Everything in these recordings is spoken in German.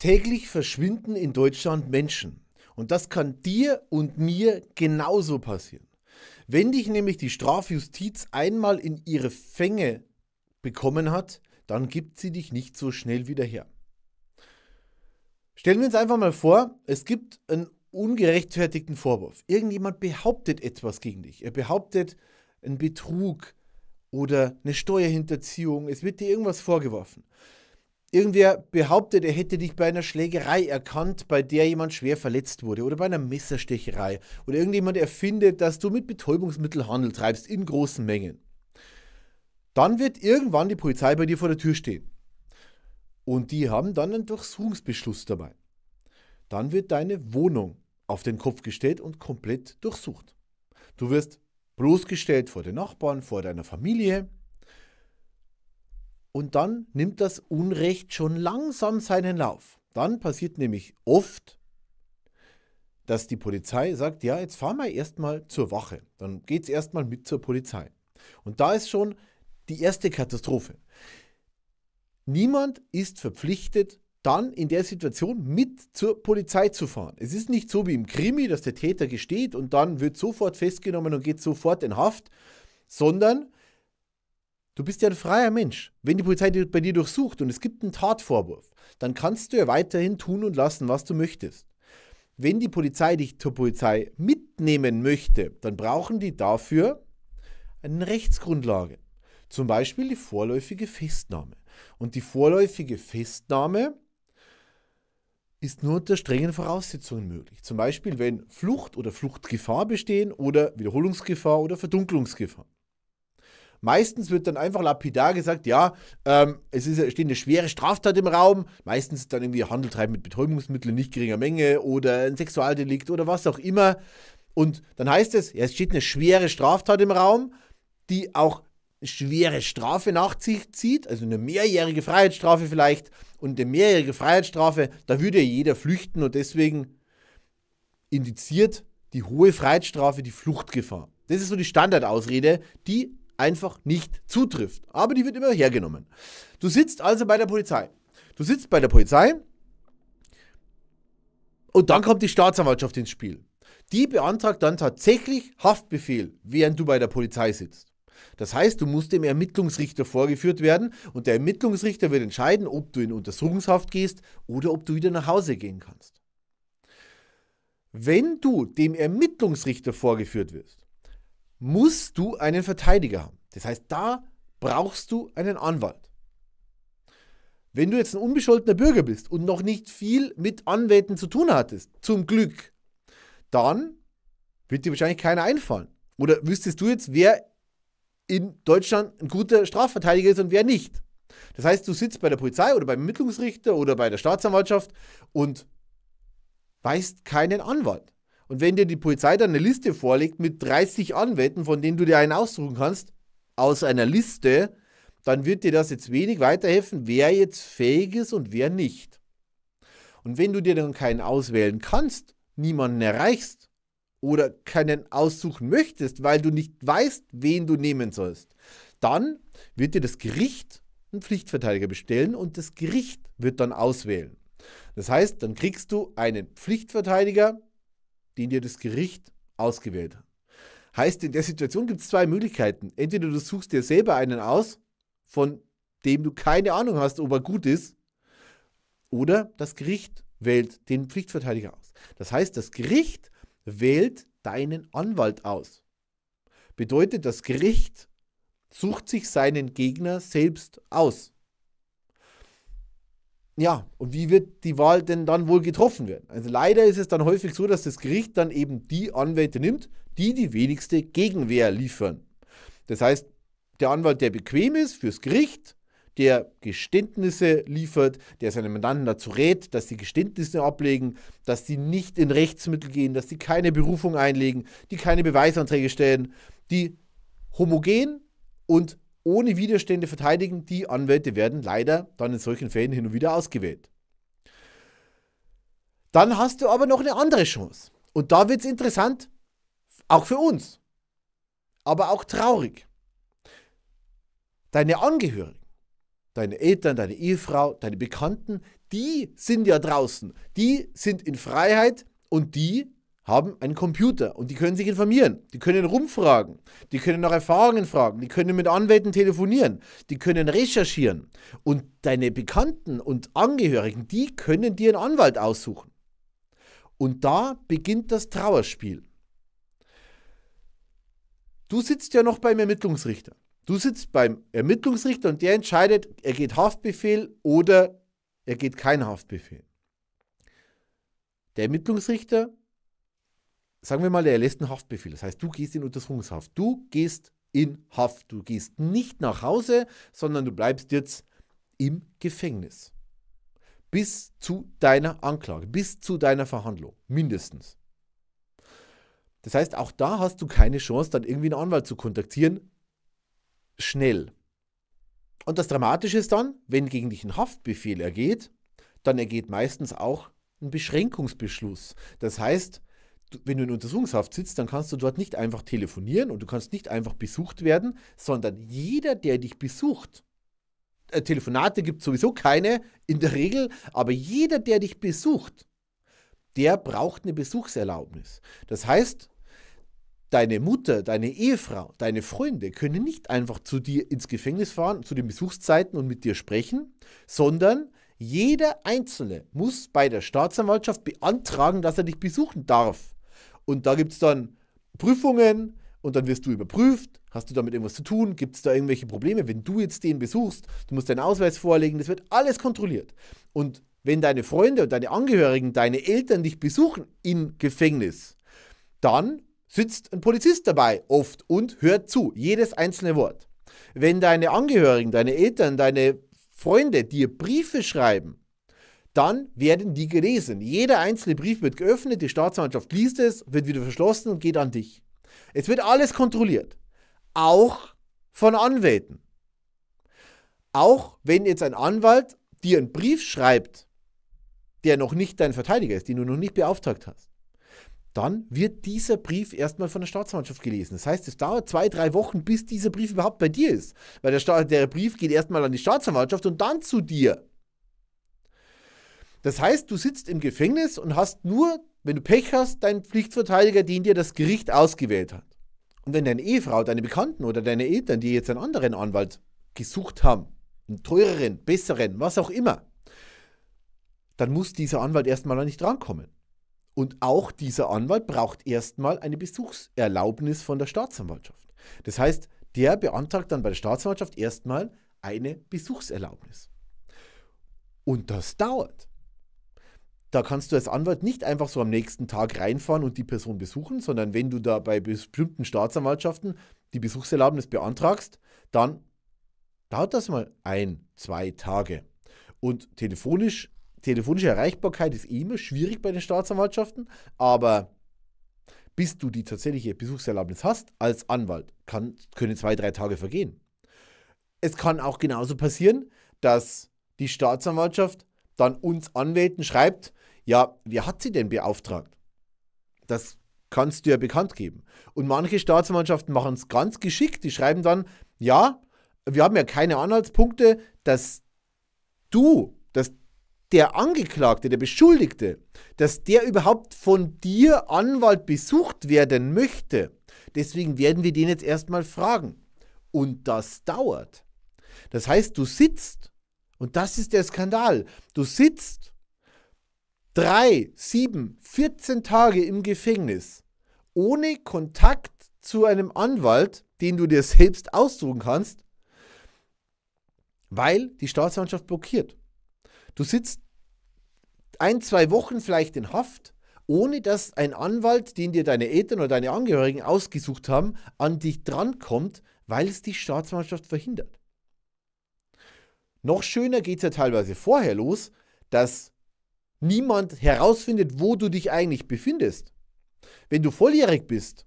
Täglich verschwinden in Deutschland Menschen. Und das kann dir und mir genauso passieren. Wenn dich nämlich die Strafjustiz einmal in ihre Fänge bekommen hat, dann gibt sie dich nicht so schnell wieder her. Stellen wir uns einfach mal vor, es gibt einen ungerechtfertigten Vorwurf. Irgendjemand behauptet etwas gegen dich. Er behauptet einen Betrug oder eine Steuerhinterziehung. Es wird dir irgendwas vorgeworfen. Irgendwer behauptet, er hätte dich bei einer Schlägerei erkannt, bei der jemand schwer verletzt wurde oder bei einer Messerstecherei. Oder irgendjemand erfindet, dass du mit Betäubungsmittel Handel treibst in großen Mengen. Dann wird irgendwann die Polizei bei dir vor der Tür stehen. Und die haben dann einen Durchsuchungsbeschluss dabei. Dann wird deine Wohnung auf den Kopf gestellt und komplett durchsucht. Du wirst bloßgestellt vor den Nachbarn, vor deiner Familie und dann nimmt das Unrecht schon langsam seinen Lauf. Dann passiert nämlich oft, dass die Polizei sagt, ja, jetzt fahren wir erstmal zur Wache. Dann geht es erstmal mit zur Polizei. Und da ist schon die erste Katastrophe. Niemand ist verpflichtet, dann in der Situation mit zur Polizei zu fahren. Es ist nicht so wie im Krimi, dass der Täter gesteht und dann wird sofort festgenommen und geht sofort in Haft, sondern Du bist ja ein freier Mensch. Wenn die Polizei bei dir durchsucht und es gibt einen Tatvorwurf, dann kannst du ja weiterhin tun und lassen, was du möchtest. Wenn die Polizei dich zur Polizei mitnehmen möchte, dann brauchen die dafür eine Rechtsgrundlage. Zum Beispiel die vorläufige Festnahme. Und die vorläufige Festnahme ist nur unter strengen Voraussetzungen möglich. Zum Beispiel, wenn Flucht oder Fluchtgefahr bestehen oder Wiederholungsgefahr oder Verdunklungsgefahr. Meistens wird dann einfach lapidar gesagt, ja, ähm, es ist, steht eine schwere Straftat im Raum, meistens dann irgendwie Handel treiben mit Betäubungsmitteln in nicht geringer Menge oder ein Sexualdelikt oder was auch immer. Und dann heißt es, ja, es steht eine schwere Straftat im Raum, die auch schwere Strafe nach sich zieht, also eine mehrjährige Freiheitsstrafe vielleicht. Und eine mehrjährige Freiheitsstrafe, da würde ja jeder flüchten und deswegen indiziert die hohe Freiheitsstrafe die Fluchtgefahr. Das ist so die Standardausrede, die einfach nicht zutrifft. Aber die wird immer hergenommen. Du sitzt also bei der Polizei. Du sitzt bei der Polizei und dann kommt die Staatsanwaltschaft ins Spiel. Die beantragt dann tatsächlich Haftbefehl, während du bei der Polizei sitzt. Das heißt, du musst dem Ermittlungsrichter vorgeführt werden und der Ermittlungsrichter wird entscheiden, ob du in Untersuchungshaft gehst oder ob du wieder nach Hause gehen kannst. Wenn du dem Ermittlungsrichter vorgeführt wirst, musst du einen Verteidiger haben. Das heißt, da brauchst du einen Anwalt. Wenn du jetzt ein unbescholtener Bürger bist und noch nicht viel mit Anwälten zu tun hattest, zum Glück, dann wird dir wahrscheinlich keiner einfallen. Oder wüsstest du jetzt, wer in Deutschland ein guter Strafverteidiger ist und wer nicht. Das heißt, du sitzt bei der Polizei oder beim Ermittlungsrichter oder bei der Staatsanwaltschaft und weißt keinen Anwalt. Und wenn dir die Polizei dann eine Liste vorlegt mit 30 Anwälten, von denen du dir einen aussuchen kannst, aus einer Liste, dann wird dir das jetzt wenig weiterhelfen, wer jetzt fähig ist und wer nicht. Und wenn du dir dann keinen auswählen kannst, niemanden erreichst oder keinen aussuchen möchtest, weil du nicht weißt, wen du nehmen sollst, dann wird dir das Gericht einen Pflichtverteidiger bestellen und das Gericht wird dann auswählen. Das heißt, dann kriegst du einen Pflichtverteidiger, den dir das Gericht ausgewählt hat. Heißt, in der Situation gibt es zwei Möglichkeiten. Entweder du suchst dir selber einen aus, von dem du keine Ahnung hast, ob er gut ist, oder das Gericht wählt den Pflichtverteidiger aus. Das heißt, das Gericht wählt deinen Anwalt aus. Bedeutet, das Gericht sucht sich seinen Gegner selbst aus ja, und wie wird die Wahl denn dann wohl getroffen werden? Also leider ist es dann häufig so, dass das Gericht dann eben die Anwälte nimmt, die die wenigste Gegenwehr liefern. Das heißt, der Anwalt, der bequem ist fürs Gericht, der Geständnisse liefert, der seinen Mandanten dazu rät, dass sie Geständnisse ablegen, dass sie nicht in Rechtsmittel gehen, dass sie keine Berufung einlegen, die keine Beweisanträge stellen, die homogen und ohne Widerstände verteidigen. Die Anwälte werden leider dann in solchen Fällen hin und wieder ausgewählt. Dann hast du aber noch eine andere Chance. Und da wird es interessant, auch für uns, aber auch traurig. Deine Angehörigen, deine Eltern, deine Ehefrau, deine Bekannten, die sind ja draußen. Die sind in Freiheit und die haben einen Computer und die können sich informieren, die können rumfragen, die können nach Erfahrungen fragen, die können mit Anwälten telefonieren, die können recherchieren und deine Bekannten und Angehörigen, die können dir einen Anwalt aussuchen. Und da beginnt das Trauerspiel. Du sitzt ja noch beim Ermittlungsrichter. Du sitzt beim Ermittlungsrichter und der entscheidet, er geht Haftbefehl oder er geht kein Haftbefehl. Der Ermittlungsrichter sagen wir mal, der erlässt einen Haftbefehl. Das heißt, du gehst in Untersuchungshaft. Du gehst in Haft. Du gehst nicht nach Hause, sondern du bleibst jetzt im Gefängnis. Bis zu deiner Anklage, bis zu deiner Verhandlung, mindestens. Das heißt, auch da hast du keine Chance, dann irgendwie einen Anwalt zu kontaktieren. Schnell. Und das Dramatische ist dann, wenn gegen dich ein Haftbefehl ergeht, dann ergeht meistens auch ein Beschränkungsbeschluss. Das heißt, wenn du in Untersuchungshaft sitzt, dann kannst du dort nicht einfach telefonieren und du kannst nicht einfach besucht werden, sondern jeder, der dich besucht, äh, Telefonate gibt sowieso keine in der Regel, aber jeder, der dich besucht, der braucht eine Besuchserlaubnis. Das heißt, deine Mutter, deine Ehefrau, deine Freunde können nicht einfach zu dir ins Gefängnis fahren, zu den Besuchszeiten und mit dir sprechen, sondern jeder Einzelne muss bei der Staatsanwaltschaft beantragen, dass er dich besuchen darf. Und da gibt es dann Prüfungen und dann wirst du überprüft. Hast du damit irgendwas zu tun? Gibt es da irgendwelche Probleme? Wenn du jetzt den besuchst, du musst deinen Ausweis vorlegen, das wird alles kontrolliert. Und wenn deine Freunde und deine Angehörigen, deine Eltern dich besuchen im Gefängnis, dann sitzt ein Polizist dabei oft und hört zu, jedes einzelne Wort. Wenn deine Angehörigen, deine Eltern, deine Freunde dir Briefe schreiben, dann werden die gelesen. Jeder einzelne Brief wird geöffnet, die Staatsanwaltschaft liest es, wird wieder verschlossen und geht an dich. Es wird alles kontrolliert. Auch von Anwälten. Auch wenn jetzt ein Anwalt dir einen Brief schreibt, der noch nicht dein Verteidiger ist, den du noch nicht beauftragt hast, dann wird dieser Brief erstmal von der Staatsanwaltschaft gelesen. Das heißt, es dauert zwei, drei Wochen, bis dieser Brief überhaupt bei dir ist. Weil der, Sta der Brief geht erstmal an die Staatsanwaltschaft und dann zu dir. Das heißt, du sitzt im Gefängnis und hast nur, wenn du Pech hast, deinen Pflichtverteidiger, den dir das Gericht ausgewählt hat. Und wenn deine Ehefrau, deine Bekannten oder deine Eltern, die jetzt einen anderen Anwalt gesucht haben, einen teureren, besseren, was auch immer, dann muss dieser Anwalt erstmal an dich drankommen. Und auch dieser Anwalt braucht erstmal eine Besuchserlaubnis von der Staatsanwaltschaft. Das heißt, der beantragt dann bei der Staatsanwaltschaft erstmal eine Besuchserlaubnis. Und das dauert. Da kannst du als Anwalt nicht einfach so am nächsten Tag reinfahren und die Person besuchen, sondern wenn du da bei bestimmten Staatsanwaltschaften die Besuchserlaubnis beantragst, dann dauert das mal ein, zwei Tage. Und telefonisch, telefonische Erreichbarkeit ist eh immer schwierig bei den Staatsanwaltschaften, aber bis du die tatsächliche Besuchserlaubnis hast als Anwalt, kann, können zwei, drei Tage vergehen. Es kann auch genauso passieren, dass die Staatsanwaltschaft dann uns Anwälten schreibt, ja, wer hat sie denn beauftragt? Das kannst du ja bekannt geben. Und manche Staatsmannschaften machen es ganz geschickt. Die schreiben dann, ja, wir haben ja keine Anhaltspunkte, dass du, dass der Angeklagte, der Beschuldigte, dass der überhaupt von dir Anwalt besucht werden möchte. Deswegen werden wir den jetzt erstmal fragen. Und das dauert. Das heißt, du sitzt, und das ist der Skandal, du sitzt drei, sieben, 14 Tage im Gefängnis ohne Kontakt zu einem Anwalt, den du dir selbst aussuchen kannst, weil die Staatsanwaltschaft blockiert. Du sitzt ein, zwei Wochen vielleicht in Haft, ohne dass ein Anwalt, den dir deine Eltern oder deine Angehörigen ausgesucht haben, an dich drankommt, weil es die Staatsanwaltschaft verhindert. Noch schöner geht es ja teilweise vorher los, dass niemand herausfindet, wo du dich eigentlich befindest. Wenn du volljährig bist,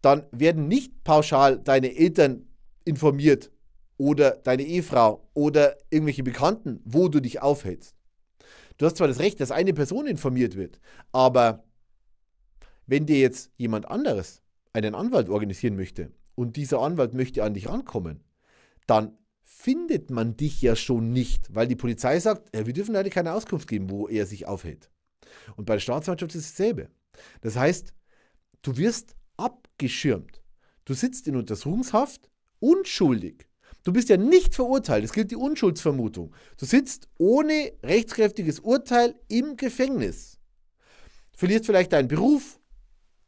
dann werden nicht pauschal deine Eltern informiert oder deine Ehefrau oder irgendwelche Bekannten, wo du dich aufhältst. Du hast zwar das Recht, dass eine Person informiert wird, aber wenn dir jetzt jemand anderes einen Anwalt organisieren möchte und dieser Anwalt möchte an dich rankommen, dann findet man dich ja schon nicht, weil die Polizei sagt, ja, wir dürfen leider keine Auskunft geben, wo er sich aufhält. Und bei der Staatsanwaltschaft ist es dasselbe. Das heißt, du wirst abgeschirmt. Du sitzt in Untersuchungshaft, unschuldig. Du bist ja nicht verurteilt, es gilt die Unschuldsvermutung. Du sitzt ohne rechtskräftiges Urteil im Gefängnis. Verlierst vielleicht deinen Beruf,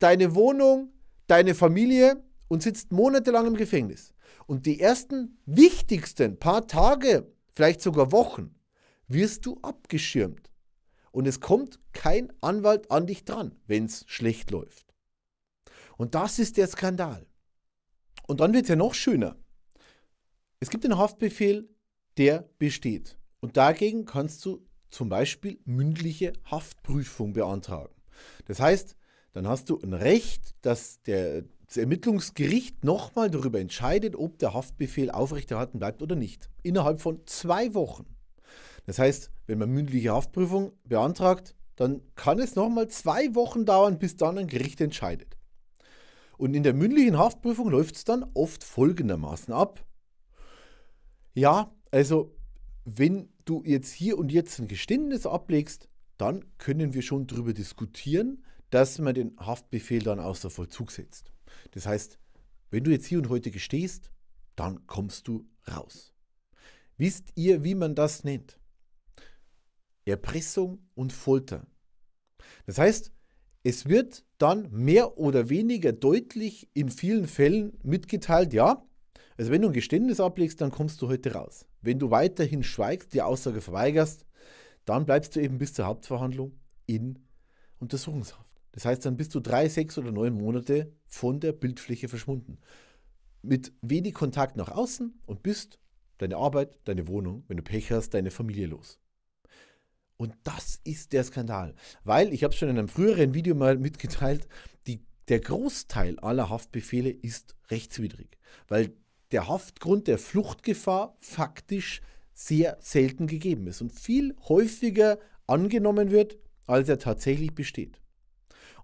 deine Wohnung, deine Familie und sitzt monatelang im Gefängnis. Und die ersten wichtigsten paar Tage, vielleicht sogar Wochen, wirst du abgeschirmt. Und es kommt kein Anwalt an dich dran, wenn es schlecht läuft. Und das ist der Skandal. Und dann wird es ja noch schöner. Es gibt einen Haftbefehl, der besteht. Und dagegen kannst du zum Beispiel mündliche Haftprüfung beantragen. Das heißt, dann hast du ein Recht, dass der, das Ermittlungsgericht nochmal darüber entscheidet, ob der Haftbefehl aufrechterhalten bleibt oder nicht. Innerhalb von zwei Wochen. Das heißt, wenn man mündliche Haftprüfung beantragt, dann kann es nochmal zwei Wochen dauern, bis dann ein Gericht entscheidet. Und in der mündlichen Haftprüfung läuft es dann oft folgendermaßen ab. Ja, also wenn du jetzt hier und jetzt ein Geständnis ablegst, dann können wir schon darüber diskutieren, dass man den Haftbefehl dann außer Vollzug setzt. Das heißt, wenn du jetzt hier und heute gestehst, dann kommst du raus. Wisst ihr, wie man das nennt? Erpressung und Folter. Das heißt, es wird dann mehr oder weniger deutlich in vielen Fällen mitgeteilt, ja, also wenn du ein Geständnis ablegst, dann kommst du heute raus. Wenn du weiterhin schweigst, die Aussage verweigerst, dann bleibst du eben bis zur Hauptverhandlung in Untersuchungshaft. Das heißt, dann bist du drei, sechs oder neun Monate von der Bildfläche verschwunden. Mit wenig Kontakt nach außen und bist deine Arbeit, deine Wohnung, wenn du Pech hast, deine Familie los. Und das ist der Skandal. Weil, ich habe es schon in einem früheren Video mal mitgeteilt, die, der Großteil aller Haftbefehle ist rechtswidrig. Weil der Haftgrund der Fluchtgefahr faktisch sehr selten gegeben ist und viel häufiger angenommen wird, als er tatsächlich besteht.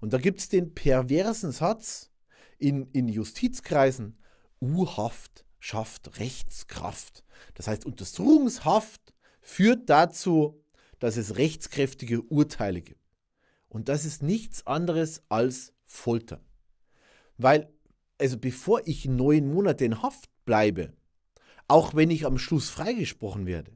Und da gibt es den perversen Satz in, in Justizkreisen, U-Haft schafft Rechtskraft. Das heißt, Untersuchungshaft führt dazu, dass es rechtskräftige Urteile gibt. Und das ist nichts anderes als Folter. Weil, also bevor ich neun Monate in Haft bleibe, auch wenn ich am Schluss freigesprochen werde,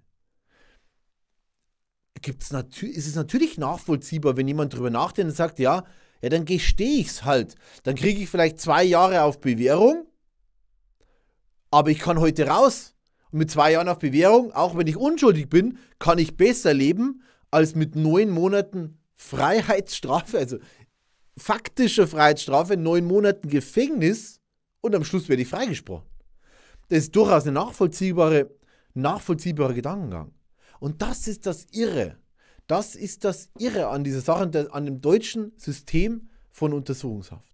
gibt's ist es natürlich nachvollziehbar, wenn jemand darüber nachdenkt und sagt, ja, ja, dann gestehe ich es halt. Dann kriege ich vielleicht zwei Jahre auf Bewährung, aber ich kann heute raus. Und mit zwei Jahren auf Bewährung, auch wenn ich unschuldig bin, kann ich besser leben als mit neun Monaten Freiheitsstrafe, also faktischer Freiheitsstrafe, neun Monaten Gefängnis und am Schluss werde ich freigesprochen. Das ist durchaus ein nachvollziehbare, nachvollziehbarer Gedankengang. Und das ist das Irre. Das ist das Irre an dieser Sache, an dem deutschen System von Untersuchungshaft.